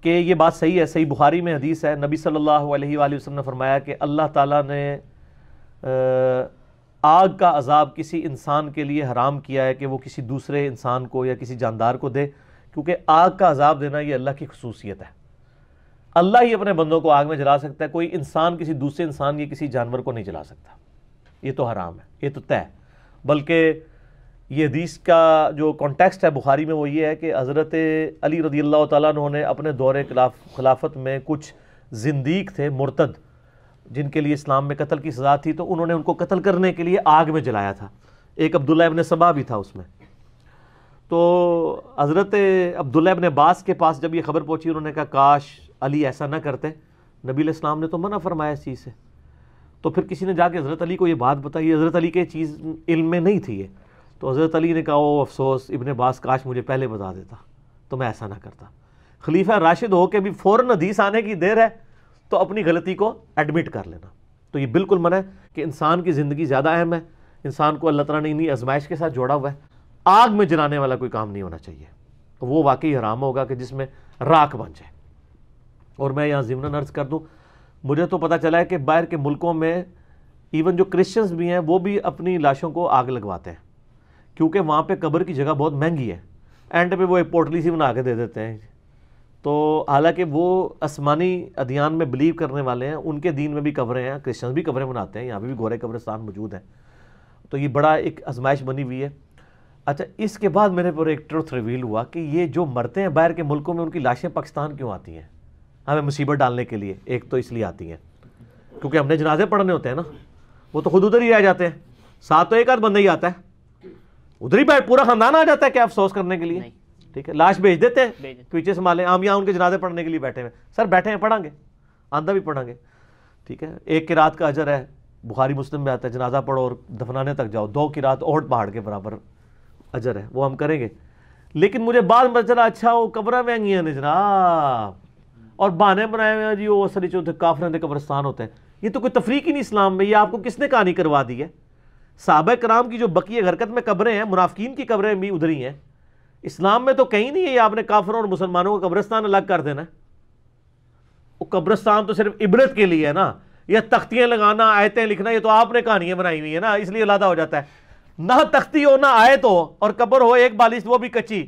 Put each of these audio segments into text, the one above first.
کہ یہ بات صحیح ہے صحیح بخاری میں حدیث ہے نبی صلی اللہ علیہ وآلہ وسلم نے فرمایا کہ اللہ تعالیٰ نے آگ کا عذاب کسی انسان کے لیے حرام کیا ہے کہ وہ کسی دوسرے انسان کو یا کسی جاندار کو دے کیونکہ آگ کا عذاب دینا یہ اللہ کی خصوصیت ہے اللہ ہی اپنے بندوں کو آگ میں جلا سکتا ہے کوئی انسان کسی دوسرے انسان یا کسی جانور کو نہیں جلا سکتا یہ تو حرام ہے یہ تو طے بلکہ یہ حدیث کا جو کانٹیکسٹ ہے بخاری میں وہ یہ ہے کہ حضرت علی رضی اللہ تعالیٰ انہوں نے اپنے دور خلاف خلافت میں کچھ زندیق تھے مرتد جن کے لیے اسلام میں قتل کی سزا تھی تو انہوں نے ان کو قتل کرنے کے لیے آگ میں جلایا تھا ایک عبداللہ ابن صبا بھی تھا اس میں تو حضرت عبداللہ ابن باس کے پاس جب یہ خبر پہنچی انہوں نے کہا کاش علی ایسا نہ کرتے نبی علیہ السلام نے تو منع فرمایا اس چیز سے تو پھر کسی نے جا کے حضرت علی کو یہ بات بتائی حضرت علی کے چیز علم میں نہیں تھی یہ تو حضرت علی نے کہا وہ افسوس ابن باس کاش مجھے پہلے بتا دیتا تو میں ایسا نہ کرتا خلیفہ راشد ہو کے بھی فوراً حدیث آنے کی دیر ہے تو اپنی غلطی کو ایڈمٹ کر لینا تو یہ بالکل منع ہے کہ انسان کی زندگی زیادہ اہم ہے انسان کو اللہ تعالیٰ نے انہیں ازمائش کے ساتھ جوڑا ہوا ہے آگ میں جلانے والا کوئی کام نہیں ہونا چاہیے تو وہ واقعی حرام ہوگا کہ جس میں راک بن جائے اور میں یہاں ضمن عرض کر دوں مجھے تو پتہ چلا ہے کہ باہر کے ملکوں میں ایون جو کرسچنز بھی ہیں وہ بھی اپنی لاشوں کو آگ لگواتے ہیں کیونکہ وہاں پہ قبر کی جگہ بہت مہنگی ہے اینڈ پہ وہ ایک پورٹلی سی بنا کے دے دیتے ہیں تو حالانکہ وہ آسمانی ادھیان میں بلیو کرنے والے ہیں ان کے دین میں بھی قبریں ہیں کرسچنز بھی قبریں بناتے ہیں یہاں پہ بھی گورے قبرستان موجود ہیں تو یہ بڑا ایک آزمائش بنی ہوئی ہے اچھا اس کے بعد میرے پر ایک ٹروتھ ریویل ہوا کہ یہ جو مرتے ہیں باہر کے ملکوں میں ان کی لاشیں پاکستان کیوں آتی ہیں ہمیں مصیبت ڈالنے کے لیے ایک تو اس لیے آتی ہیں کیونکہ ہم نے جنازے پڑھنے ہوتے ہیں نا وہ تو خود ادھر ہی آ جاتے ہیں ساتھ تو ایک آدھ بندہ ہی آتا ہے ادھر ہی بیٹھ پورا خاندان آ جاتا ہے کیا افسوس کرنے کے لیے ٹھیک ہے لاش بھیج دیتے ہیں پیچھے سنبھالیں مالیں یہاں ان کے جنازے پڑھنے کے لیے بیٹھے ہوئے سر بیٹھے ہیں پڑھیں گے آندہ بھی پڑھیں گے ٹھیک ہے ایک کی رات کا اجر ہے بخاری مسلم میں آتا ہے جنازہ پڑھو اور دفنانے تک جاؤ دو کی رات اوٹ پہاڑ کے برابر اجر ہے وہ ہم کریں گے لیکن مجھے بعد میں چلا اچھا وہ قبرہ مہنگی ہیں جناب اور بہانے بنائے ہوئے جی وہ سر چوتھے کافر قبرستان ہوتے ہیں یہ تو کوئی تفریق ہی نہیں اسلام میں یہ آپ کو کس نے کہانی کروا دی ہے صحابہ کرام کی جو بقیہ حرکت میں قبریں ہیں منافقین کی قبریں بھی ہی ہیں اسلام میں تو کہیں نہیں ہے یہ آپ نے کافروں اور مسلمانوں کا قبرستان الگ کر دینا وہ قبرستان تو صرف عبرت کے لیے ہے نا یہ تختیاں لگانا آیتیں لکھنا یہ تو آپ نے کہانیاں بنائی ہوئی ہیں نا اس لیے علیحدہ ہو جاتا ہے نہ تختی ہو نہ آیت ہو اور قبر ہو ایک بالش وہ بھی کچی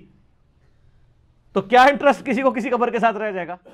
تو کیا انٹرسٹ کسی کو کسی قبر کے ساتھ رہ جائے گا